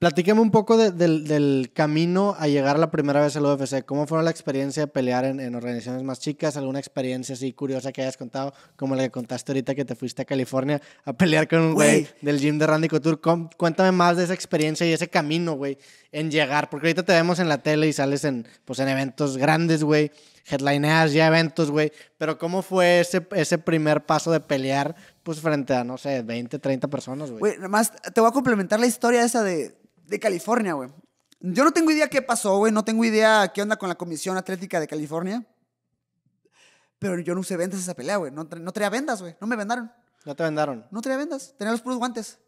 Platíqueme un poco del camino a llegar la primera vez al UFC. ¿Cómo fue la experiencia de pelear en, organizaciones más chicas? ¿Alguna experiencia así curiosa que hayas contado, como la que contaste ahorita que te fuiste a California a pelear con un güey del gym de Randy Couture? Cuéntame más de esa experiencia y ese camino, güey, en llegar. Porque ahorita te vemos en la tele y sales en, pues, en eventos grandes, güey. Headlineas ya eventos, güey. Pero ¿cómo fue ese, ese primer paso de pelear, pues, frente a, no sé, 20, 30 personas, güey? Güey, nada más te voy a complementar la historia esa de de California, güey. Yo no tengo idea qué pasó, güey. No tengo idea qué onda con la Comisión Atlética de California. Pero yo no usé vendas esa pelea, güey. No, traía vendas, güey. No me vendaron. No te vendaron. No traía vendas. Tenía los puros guantes.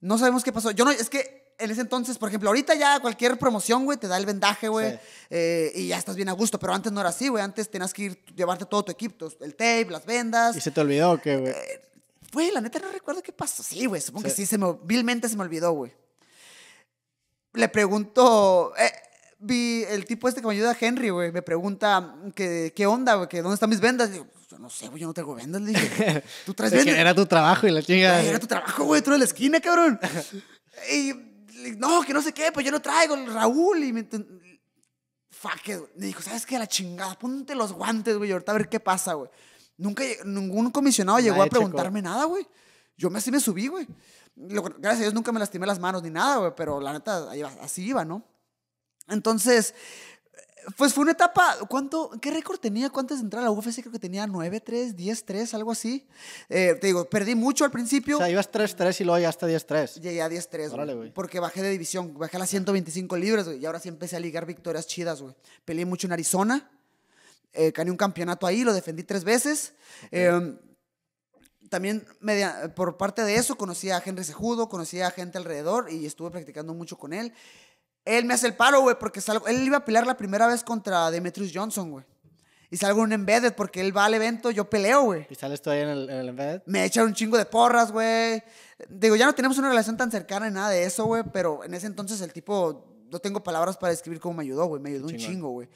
No sabemos qué pasó. Yo no, es que en ese entonces, por ejemplo, ahorita ya cualquier promoción, güey, te da el vendaje, güey. Eh, y ya estás bien a gusto. Pero antes no era así, güey. Antes tenías que ir, llevarte todo tu equipo, el tape, las vendas. ¿Y se te olvidó o qué, güey? Eh, güey, la neta no recuerdo qué pasó. Sí, güey. Supongo que sí, se me, vilmente se me olvidó, güey le pregunto, eh, vi el tipo este que me ayuda, Henry, güey, me pregunta, ¿qué, qué onda, güey? ¿Dónde están mis vendas? digo, pues, yo no sé, güey, yo no traigo vendas, le dije. ¿Tú traes vendas? Era tu trabajo y la chingada. Era tu trabajo, güey, tú eres la esquina, cabrón. y no, que no sé qué, pues yo no traigo, Raúl. Y me, fuck me dijo, ¿sabes qué? La chingada, ponte los guantes, güey, ahorita a ver qué pasa, güey. Nunca, ningún comisionado llegó a preguntarme nada, güey. Yo me, así me subí, güey. gracias a Dios nunca me lastimé las manos ni nada, güey, pero la neta, así iba, ¿no? Entonces, pues fue una etapa, ¿cuánto, ¿qué récord tenía? ¿Cuántas de entrar a la UFC? Creo que tenía 9-3, 10-3, algo así. Eh, te digo, perdí mucho al principio. O sea, ibas 3-3 y luego ya hasta 10-3. Llegué a 10-3, güey. Porque bajé de división, bajé a las 125 libras, güey. Y ahora sí empecé a ligar victorias chidas, güey. Peleé mucho en Arizona, eh, gané un campeonato ahí, lo defendí tres veces. Eh, también por parte de eso conocí a Henry Sejudo, conocí a gente alrededor y estuve practicando mucho con él. Él me hace el paro, güey, porque él iba a pelear la primera vez contra Demetrius Johnson, güey. Y salgo en un embedded porque él va al evento, yo peleo, güey. ¿Y sales tú ahí en el, embedded? Me echan un chingo de porras, güey. Digo, ya no tenemos una relación tan cercana ni nada de eso, güey, pero en ese entonces el tipo, no tengo palabras para describir cómo me ayudó, güey. Me ayudó un chingo, güey.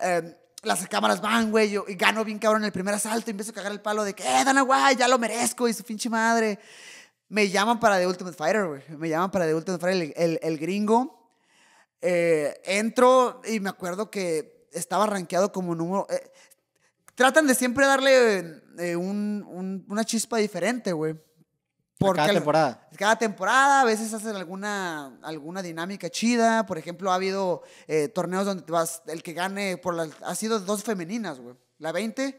Eh, las cámaras van, güey, y gano bien cabrón el primer asalto y empiezo a cagar el palo de que, eh, Dana White, ya lo merezco y su pinche madre. Me llaman para The Ultimate Fighter, güey. Me llaman para The Ultimate Fighter, el, gringo. Eh, entro y me acuerdo que estaba rankeado como número... Eh, tratan de siempre darle eh, una chispa diferente, güey cada temporada. Cada temporada, a veces hacen alguna, alguna dinámica chida. Por ejemplo, ha habido eh, torneos donde te vas, el que gane, por ha sido dos femeninas, güey. La 20,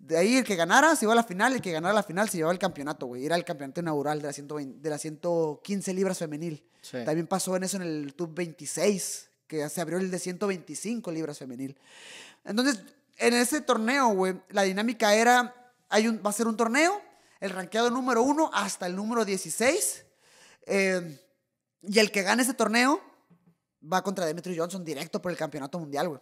de ahí el que ganara se iba a la final, el que ganara la final se llevaba el campeonato, güey. Era el campeonato inaugural de la, 120, de la 115 libras femenil. También pasó en eso en el Tub 26, que se abrió el de 125 libras femenil. Entonces, en ese torneo, güey, la dinámica era, hay un, va a ser un torneo el ranqueado número uno hasta el número 16. Eh, y el que gane ese torneo va contra Demetrius Johnson directo por el campeonato mundial, güey.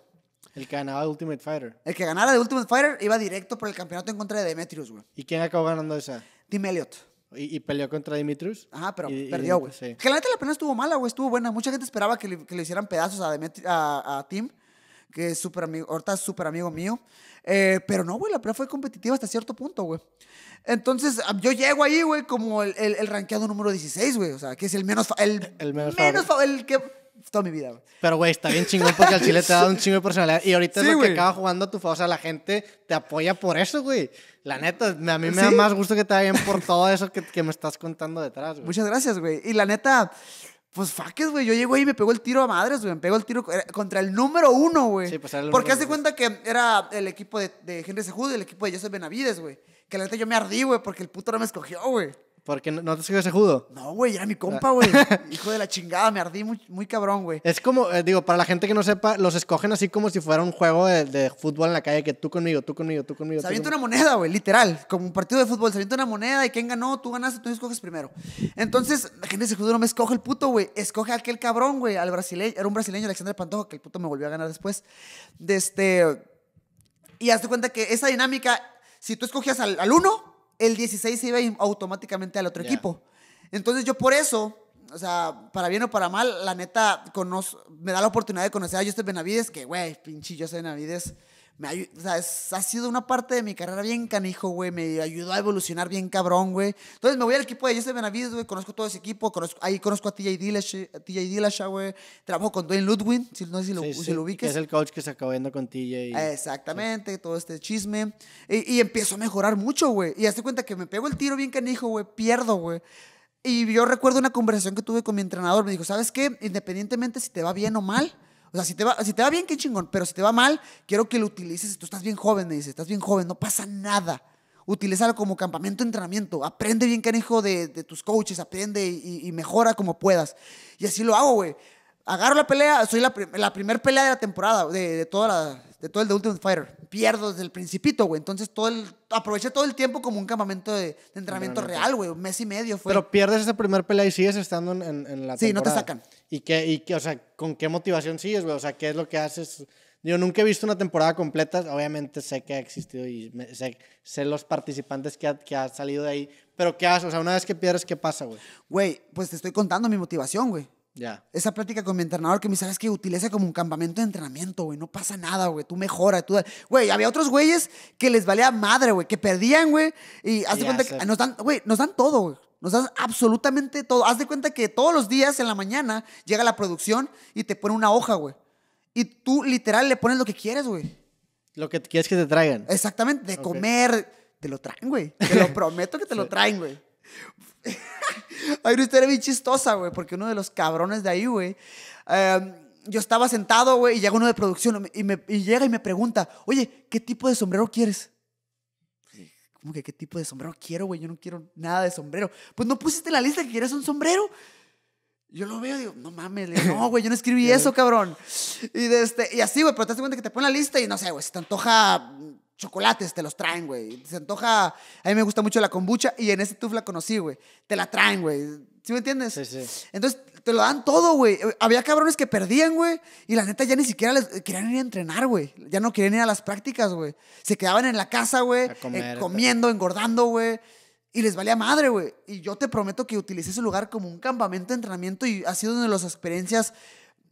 El que ganaba de Ultimate Fighter. El que ganara de Ultimate Fighter iba directo por el campeonato en contra de Demetrius, güey. ¿Y quién acabó ganando esa? Tim Elliott. Y, peleó contra Demetrius? Ajá, pero perdió, güey. Que la neta la pena estuvo mala, güey. Estuvo buena. Mucha gente esperaba que le, hicieran pedazos a, a Tim que es súper amigo, ahorita es súper amigo mío. Eh, pero no, güey, la prueba fue competitiva hasta cierto punto, güey. Entonces, ah, yo llego ahí, güey, como el, el, el rankeado número 16, güey. O sea, que es el menos, el, el menos, el que toda mi vida, güey. Pero, güey, está bien chingón porque al chile te ha dado un chingo de personalidad. Y ahorita es lo que acaba jugando a tu favor. O sea, la gente te apoya por eso, güey. La neta, a mí me da más gusto que te vayan por todo eso que, que me estás contando detrás, güey. Muchas gracias, güey. Y la neta, pues faques, güey. Yo llego ahí y me pegó el tiro a madres, güey. Me pegó el tiro contra el número uno, güey. Sí, pues era el Porque hace cuenta que era el equipo de, de Henry Sejudo y el equipo de Joseph Benavides, güey. Que la neta yo me ardí, güey, porque el puto no me escogió, güey. Porque no, te escogió ese judo. No, güey, era mi compa, ah. güey. Hijo de la chingada, me ardí muy, muy cabrón, güey. Es como, eh, digo, para la gente que no sepa, los escogen así como si fuera un juego de, fútbol en la calle, que tú conmigo, tú conmigo, tú conmigo. Se avienta una moneda, güey, literal. Como un partido de fútbol, se avienta una moneda y quien ganó, tú ganaste, tú escoges primero. Entonces, la gente se judo no me escoge el puto, güey. Escoge a aquel cabrón, güey, al brasileño. Era un brasileño, Alexandre Pantoja, que el puto me volvió a ganar después. este. Y hazte cuenta que esa dinámica, si tú escogías al, al uno, el 16 se iba automáticamente al otro equipo. Entonces yo por eso, o sea, para bien o para mal, la neta me da la oportunidad de conocer a Justin Benavides, que, güey, pinche Justin Benavides me sea, ha sido una parte de mi carrera bien canijo, güey. Me ayudó a evolucionar bien cabrón, güey. Entonces me voy al equipo de Jesse Benavides, güey. Conozco todo ese equipo. ahí conozco a TJ Dillashaw, güey. Trabajo con Dwayne Ludwin, si, no sé si lo, sí, si Es el coach que se acabó yendo con TJ. Exactamente, todo este chisme. Y, y, empiezo a mejorar mucho, güey. Y hazte cuenta que me pego el tiro bien canijo, güey. Pierdo, güey. Y yo recuerdo una conversación que tuve con mi entrenador. Me dijo, ¿sabes qué? Independientemente si te va bien o mal o sea, si te, va, bien, qué chingón, pero si te va mal, quiero que lo utilices. Tú estás bien joven, me dice, estás bien joven, no pasa nada. Utilízalo como campamento de entrenamiento. Aprende bien, canijo, de, de tus coaches, aprende y, mejora como puedas. Y así lo hago, güey agarro la pelea, soy la, primera pelea de la temporada, de, de todo el de Ultimate Fighter. Pierdo desde el principito, güey. Entonces todo el, aproveché todo el tiempo como un campamento de, entrenamiento, real, güey. Un mes y medio fue. Pero pierdes esa primera pelea y sigues estando en, la temporada. Sí, no te sacan. ¿Y qué, y o sea, con qué motivación sigues, güey? O sea, ¿qué es lo que haces? Yo nunca he visto una temporada completa, obviamente sé que ha existido y sé, sé, los participantes que han que ha, salido de ahí, pero ¿qué haces? O sea, una vez que pierdes, ¿qué pasa, güey? Güey, pues te estoy contando mi motivación, güey. Ya. Esa plática con mi entrenador que me sabes que utiliza como un campamento de entrenamiento, güey. No pasa nada, güey. Tú mejoras, tú. Güey, había otros güeyes que les valía madre, güey. Que perdían, güey. Y hace cuenta que nos dan, güey, nos dan todo, güey. Nos das absolutamente todo. Haz de cuenta que todos los días en la mañana llega la producción y te pone una hoja, güey. Y tú literal le pones lo que quieres, güey. Lo que quieres que te traigan. Exactamente, de comer. Te lo traen, güey. Te lo prometo que te lo traen, güey. no, usted era bien chistosa, güey, porque uno de los cabrones de ahí, güey. Em, yo estaba sentado, güey, y llega uno de producción y, me, y llega y me pregunta, oye, ¿qué tipo de sombrero quieres? como que qué tipo de sombrero quiero, güey? Yo no quiero nada de sombrero. Pues no pusiste la lista que quieres un sombrero. Yo lo veo digo, no mames, no, güey, yo no escribí eso, cabrón. Y, de este, y así, güey, pero te das cuenta que te ponen la lista y no sé, güey, si te antoja mm, chocolates, te los traen, güey. Si te antoja, a mí me gusta mucho la kombucha y en ese tuf la conocí, güey. Te la traen, güey. ¿Sí me entiendes? Sí, sí. Entonces, te lo dan todo, güey. Había cabrones que perdían, güey. Y la neta ya ni siquiera les querían ir a entrenar, güey. Ya no querían ir a las prácticas, güey. Se quedaban en la casa, güey. Eh, comiendo, engordando, güey. Y les valía madre, güey. Y yo te prometo que utilicé ese lugar como un campamento de entrenamiento y ha sido una de las experiencias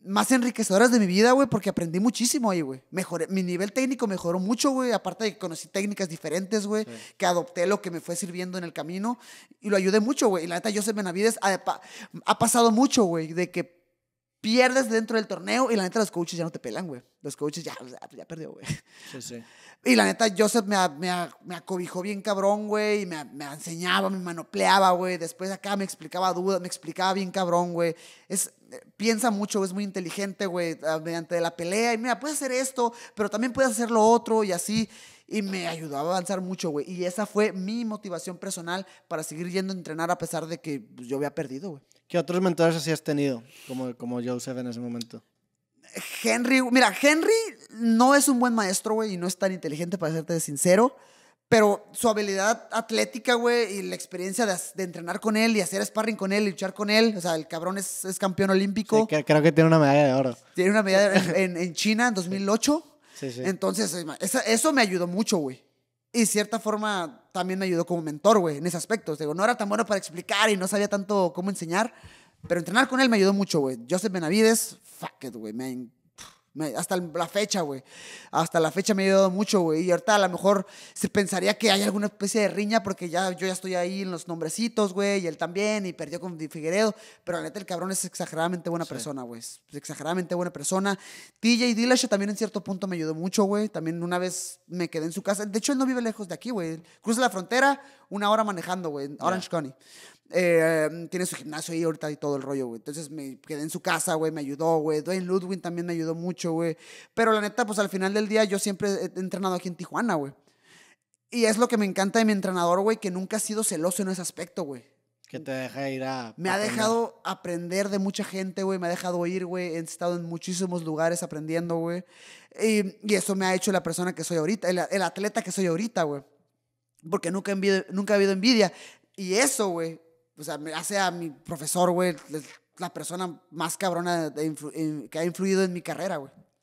más enriquecedoras de mi vida, güey, porque aprendí muchísimo ahí, güey. Mejoré, mi nivel técnico mejoró mucho, güey, aparte de que conocí técnicas diferentes, güey, que adopté lo que me fue sirviendo en el camino y lo ayudé mucho, güey. Y la neta, Joseph Benavides ha pasado mucho, güey, de que pierdes dentro del torneo y la neta los coaches ya no te pelan, güey. Los coaches ya, ya, perdió, güey. Sí, sí. Y la neta, Joseph me, me, me acobijó bien cabrón, güey, y me, me, enseñaba, me manopleaba, güey. Después acá me explicaba dudas, me explicaba bien cabrón, güey. Es, piensa mucho, es muy inteligente, güey, ah, mediante la pelea. Y mira, puedes hacer esto, pero también puedes hacer lo otro y así. Y me ayudaba a avanzar mucho, güey. Y esa fue mi motivación personal para seguir yendo a entrenar a pesar de que pues, yo había perdido, güey. ¿Qué otros mentores así has tenido, como, como Joseph en ese momento? Henry, mira, Henry no es un buen maestro, güey, y no es tan inteligente, para serte sincero, pero su habilidad atlética, güey, y la experiencia de, entrenar con él y hacer sparring con él y luchar con él, o sea, el cabrón es, campeón olímpico. Sí, creo que tiene una medalla de oro. Tiene una medalla en, en, en China en 2008. Sí, sí. Entonces, eh, eso me ayudó mucho, güey. Y cierta forma también me ayudó como mentor, güey, en ese aspecto. Digo, no era tan bueno para explicar y no sabía tanto cómo enseñar, pero entrenar con él me ayudó mucho, güey. Joseph Benavides, fuck it, güey, me hasta la fecha, güey. Hasta la fecha me ha ayudado mucho, güey. Y ahorita a lo mejor se pensaría que hay alguna especie de riña porque ya, yo ya estoy ahí en los nombrecitos, güey. Y él también, y perdió con Figueredo. Pero la neta, el cabrón es exageradamente buena persona, güey. exageradamente buena persona. TJ Dillash también en cierto punto me ayudó mucho, güey. También una vez me quedé en su casa. De hecho, él no vive lejos de aquí, güey. Cruza la frontera una hora manejando, güey. Orange County. Eh, em, tiene su gimnasio ahí ahorita y todo el rollo, güey. Entonces me quedé en su casa, güey, me ayudó, güey. Dwayne Ludwig también me ayudó mucho, güey. Pero la neta, pues al final del día yo siempre he entrenado aquí en Tijuana, güey. Y es lo que me encanta de mi entrenador, güey, que nunca ha sido celoso en ese aspecto, güey. Que te deja ir a... Me ha dejado aprender de mucha gente, güey. Me ha dejado ir, güey. He estado en muchísimos lugares aprendiendo, güey. Y, eso me ha hecho la persona que soy ahorita, el, atleta que soy ahorita, güey. Porque nunca, nunca ha habido envidia. Y eso, güey, o sea, me hace a mi profesor, güey, la persona más cabrona eh, que ha influido en mi carrera, güey.